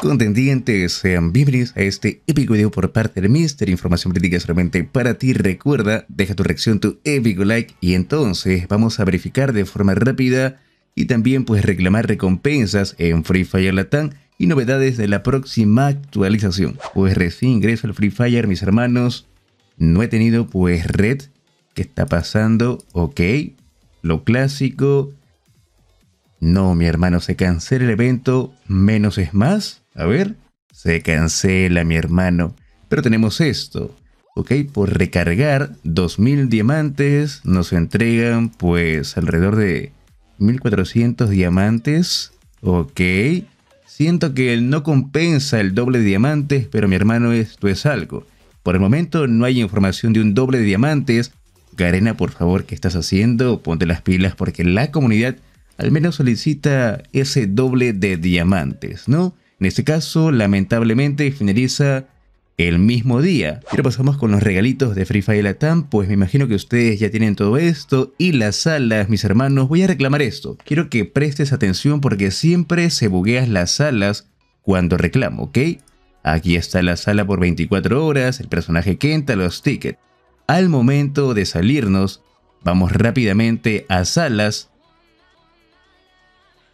contendientes, sean bienvenidos a este épico video por parte de Mister Información Crítica solamente para ti. Recuerda, deja tu reacción, tu épico like y entonces vamos a verificar de forma rápida y también pues reclamar recompensas en Free Fire Latam y novedades de la próxima actualización. Pues recién ingreso al Free Fire, mis hermanos, no he tenido pues red. ¿Qué está pasando? Ok, lo clásico. No, mi hermano, se cancela el evento, menos es más. A ver, se cancela mi hermano. Pero tenemos esto. ¿ok? Por recargar 2.000 diamantes nos entregan pues alrededor de 1.400 diamantes, ¿ok? Siento que no compensa el doble de diamantes, pero mi hermano esto es algo. Por el momento no hay información de un doble de diamantes. Garena, por favor, ¿qué estás haciendo? Ponte las pilas porque la comunidad al menos solicita ese doble de diamantes, ¿no? En este caso, lamentablemente, finaliza el mismo día. Pero pasamos con los regalitos de Free Fire Latam, pues me imagino que ustedes ya tienen todo esto y las salas, mis hermanos, voy a reclamar esto. Quiero que prestes atención porque siempre se bugueas las salas cuando reclamo, ¿ok? Aquí está la sala por 24 horas, el personaje Kenta, los tickets. Al momento de salirnos, vamos rápidamente a salas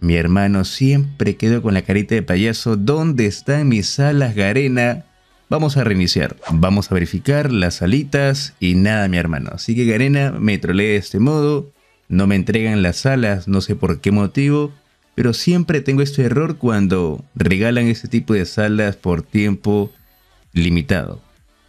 mi hermano siempre quedó con la carita de payaso. ¿Dónde están mis alas, Garena? Vamos a reiniciar. Vamos a verificar las alitas y nada, mi hermano. Así que Garena me trolea de este modo. No me entregan las alas, no sé por qué motivo. Pero siempre tengo este error cuando regalan este tipo de salas por tiempo limitado.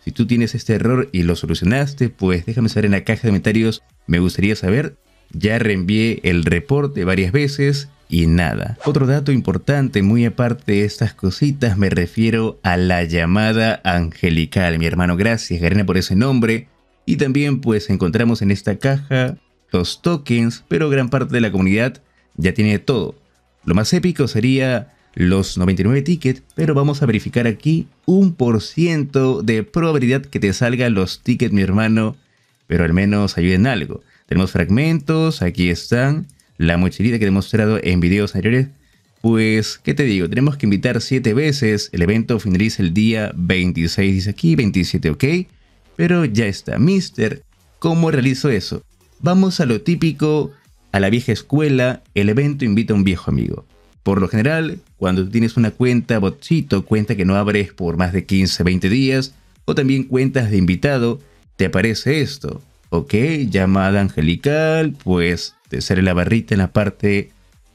Si tú tienes este error y lo solucionaste, pues déjame saber en la caja de comentarios. Me gustaría saber ya reenvié el reporte varias veces y nada. Otro dato importante, muy aparte de estas cositas, me refiero a la llamada angelical. Mi hermano, gracias Garena por ese nombre. Y también pues encontramos en esta caja los tokens, pero gran parte de la comunidad ya tiene todo. Lo más épico sería los 99 tickets, pero vamos a verificar aquí un por ciento de probabilidad que te salgan los tickets, mi hermano, pero al menos ayuden algo. Tenemos fragmentos, aquí están. La mochilita que he demostrado en videos anteriores. Pues, ¿qué te digo? Tenemos que invitar 7 veces. El evento finaliza el día 26, dice aquí, 27, ok. Pero ya está, mister. ¿Cómo realizo eso? Vamos a lo típico, a la vieja escuela, el evento invita a un viejo amigo. Por lo general, cuando tienes una cuenta botcito, cuenta que no abres por más de 15, 20 días, o también cuentas de invitado, te aparece esto. Ok, llamada angelical, pues te sale la barrita en la parte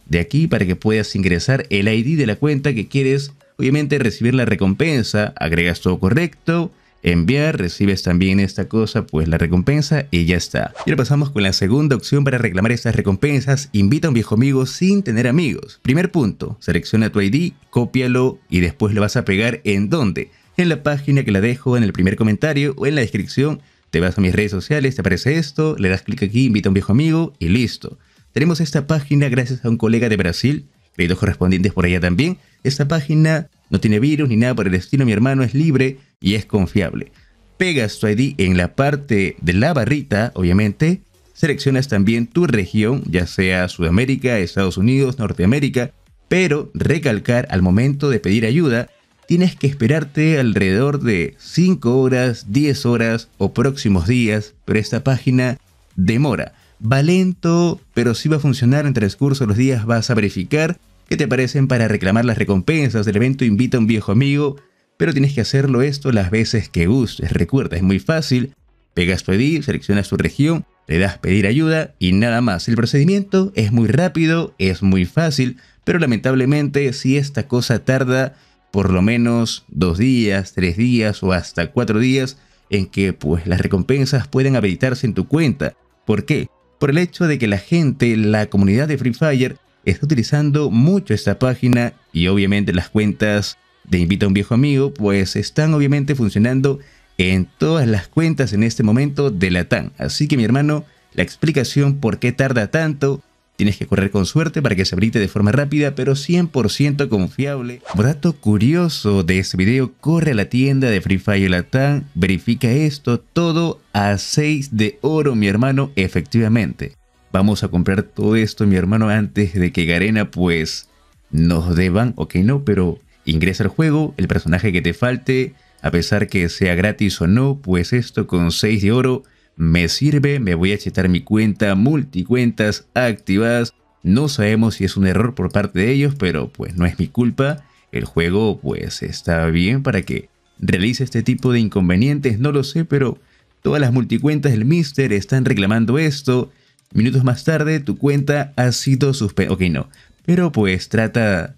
de aquí para que puedas ingresar el ID de la cuenta que quieres, obviamente recibir la recompensa, agregas todo correcto, enviar, recibes también esta cosa, pues la recompensa y ya está. Y ahora pasamos con la segunda opción para reclamar estas recompensas, invita a un viejo amigo sin tener amigos. Primer punto, selecciona tu ID, cópialo y después lo vas a pegar en donde? En la página que la dejo en el primer comentario o en la descripción te vas a mis redes sociales, te aparece esto, le das clic aquí, invita a un viejo amigo y listo. Tenemos esta página gracias a un colega de Brasil, créditos correspondientes por allá también. Esta página no tiene virus ni nada por el destino, mi hermano es libre y es confiable. Pegas tu ID en la parte de la barrita, obviamente. Seleccionas también tu región, ya sea Sudamérica, Estados Unidos, Norteamérica, pero recalcar al momento de pedir ayuda tienes que esperarte alrededor de 5 horas, 10 horas o próximos días, pero esta página demora. Va lento, pero sí va a funcionar en transcurso de los días, vas a verificar qué te parecen para reclamar las recompensas del evento Invita a un viejo amigo, pero tienes que hacerlo esto las veces que gustes. Recuerda, es muy fácil, pegas tu pedir, seleccionas tu región, le das pedir ayuda y nada más. El procedimiento es muy rápido, es muy fácil, pero lamentablemente si esta cosa tarda por lo menos dos días, tres días o hasta cuatro días en que pues las recompensas pueden habilitarse en tu cuenta. ¿Por qué? Por el hecho de que la gente, la comunidad de Free Fire está utilizando mucho esta página y obviamente las cuentas de Invita a un viejo amigo pues están obviamente funcionando en todas las cuentas en este momento de la TAN. Así que mi hermano, la explicación por qué tarda tanto Tienes que correr con suerte para que se abrite de forma rápida pero 100% confiable. Por dato curioso de este video, corre a la tienda de Free Fire Latam, verifica esto, todo a 6 de oro mi hermano, efectivamente. Vamos a comprar todo esto mi hermano antes de que Garena pues nos deban, o que no, pero ingresa al juego, el personaje que te falte, a pesar que sea gratis o no, pues esto con 6 de oro me sirve, me voy a chetar mi cuenta, multicuentas activas, No sabemos si es un error por parte de ellos, pero pues no es mi culpa. El juego pues está bien para que realice este tipo de inconvenientes, no lo sé, pero todas las multicuentas del Mister están reclamando esto. Minutos más tarde tu cuenta ha sido suspendida. Ok, no. Pero pues trata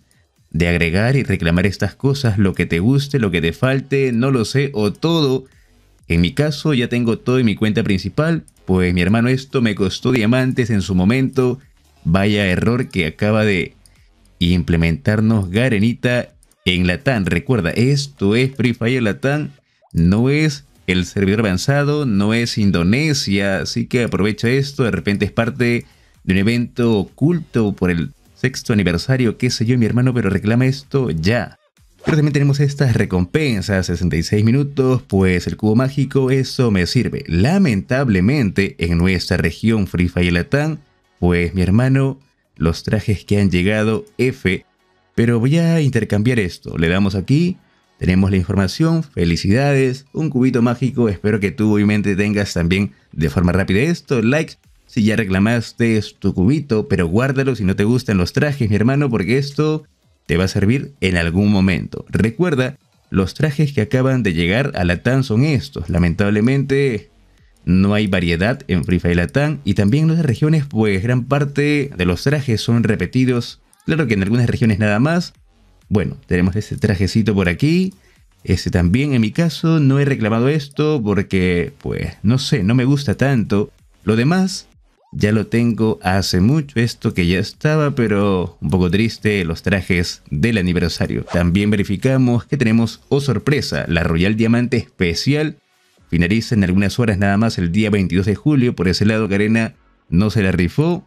de agregar y reclamar estas cosas, lo que te guste, lo que te falte, no lo sé, o todo en mi caso ya tengo todo en mi cuenta principal, pues mi hermano esto me costó diamantes en su momento. Vaya error que acaba de implementarnos Garenita en Latam. Recuerda, esto es Free Fire Latam, no es el servidor avanzado, no es Indonesia, así que aprovecha esto, de repente es parte de un evento oculto por el sexto aniversario, qué sé yo, mi hermano, pero reclama esto ya. Pero también tenemos estas recompensas, 66 minutos, pues el cubo mágico, eso me sirve. Lamentablemente, en nuestra región Free Fire Latam, pues mi hermano, los trajes que han llegado, F. Pero voy a intercambiar esto, le damos aquí, tenemos la información, felicidades, un cubito mágico, espero que tú obviamente tengas también de forma rápida esto, Like Si ya reclamaste tu cubito, pero guárdalo si no te gustan los trajes, mi hermano, porque esto te va a servir en algún momento. Recuerda, los trajes que acaban de llegar a Latam son estos. Lamentablemente no hay variedad en Free Fire Latam y también en otras regiones pues gran parte de los trajes son repetidos. Claro que en algunas regiones nada más. Bueno, tenemos este trajecito por aquí. Este también en mi caso no he reclamado esto porque pues no sé, no me gusta tanto. Lo demás ya lo tengo hace mucho esto que ya estaba, pero un poco triste los trajes del aniversario. También verificamos que tenemos, oh sorpresa, la Royal Diamante especial. Finaliza en algunas horas nada más el día 22 de julio, por ese lado Karena no se la rifó.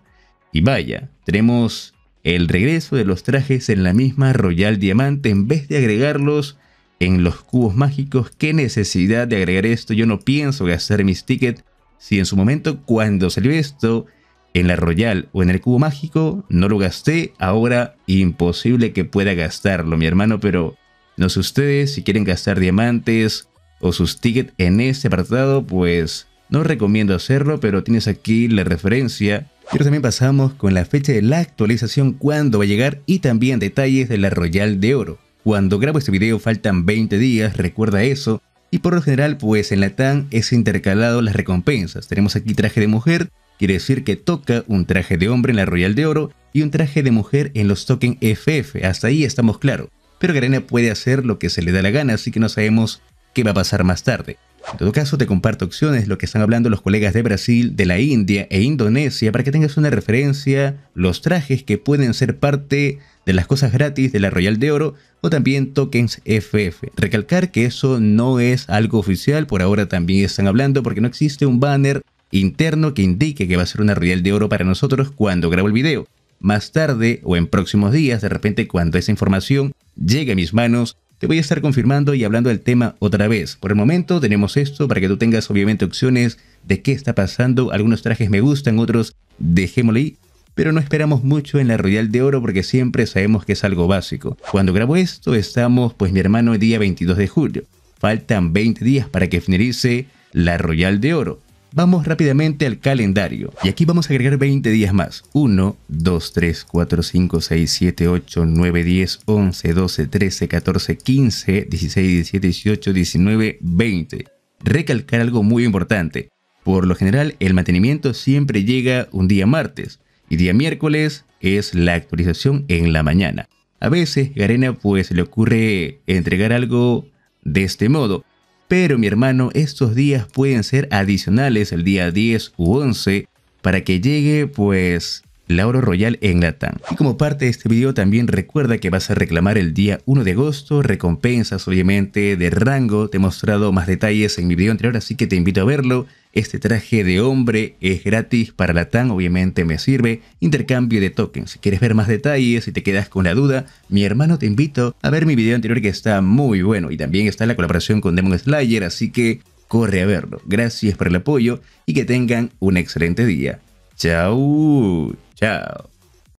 Y vaya, tenemos el regreso de los trajes en la misma Royal Diamante en vez de agregarlos en los cubos mágicos. ¿Qué necesidad de agregar esto? Yo no pienso gastar mis tickets si en su momento cuando salió esto en la Royal o en el Cubo Mágico no lo gasté, ahora imposible que pueda gastarlo, mi hermano, pero no sé ustedes si quieren gastar diamantes o sus tickets en este apartado, pues no recomiendo hacerlo, pero tienes aquí la referencia. Pero también pasamos con la fecha de la actualización, cuándo va a llegar y también detalles de la Royal de Oro. Cuando grabo este video faltan 20 días, recuerda eso. Y por lo general, pues en la TAN es intercalado las recompensas. Tenemos aquí traje de mujer, quiere decir que toca un traje de hombre en la Royal de Oro y un traje de mujer en los token FF. Hasta ahí estamos claros. Pero Garena puede hacer lo que se le da la gana, así que no sabemos qué va a pasar más tarde. En todo caso, te comparto opciones, lo que están hablando los colegas de Brasil, de la India e Indonesia, para que tengas una referencia, los trajes que pueden ser parte de las cosas gratis de la Royal de Oro o también tokens FF. Recalcar que eso no es algo oficial, por ahora también están hablando porque no existe un banner interno que indique que va a ser una Royal de Oro para nosotros cuando grabo el video. Más tarde o en próximos días, de repente cuando esa información llegue a mis manos, te voy a estar confirmando y hablando del tema otra vez. Por el momento tenemos esto para que tú tengas obviamente opciones de qué está pasando. Algunos trajes me gustan, otros dejémoslo ahí pero no esperamos mucho en la Royal de Oro porque siempre sabemos que es algo básico. Cuando grabo esto estamos, pues mi hermano, el día 22 de julio. Faltan 20 días para que finalice la Royal de Oro. Vamos rápidamente al calendario. Y aquí vamos a agregar 20 días más. 1, 2, 3, 4, 5, 6, 7, 8, 9, 10, 11, 12, 13, 14, 15, 16, 17, 18, 19, 20. Recalcar algo muy importante. Por lo general, el mantenimiento siempre llega un día martes y día miércoles es la actualización en la mañana. A veces Garena pues le ocurre entregar algo de este modo, pero mi hermano estos días pueden ser adicionales el día 10 u 11 para que llegue pues Lauro Royal en TAN. Y como parte de este video también recuerda que vas a reclamar el día 1 de agosto recompensas obviamente de rango, te he mostrado más detalles en mi video anterior así que te invito a verlo. Este traje de hombre es gratis para TAN. obviamente me sirve. Intercambio de tokens. Si quieres ver más detalles y si te quedas con la duda, mi hermano te invito a ver mi video anterior que está muy bueno. Y también está la colaboración con Demon Slayer, así que corre a verlo. Gracias por el apoyo y que tengan un excelente día. Chao. Ciao.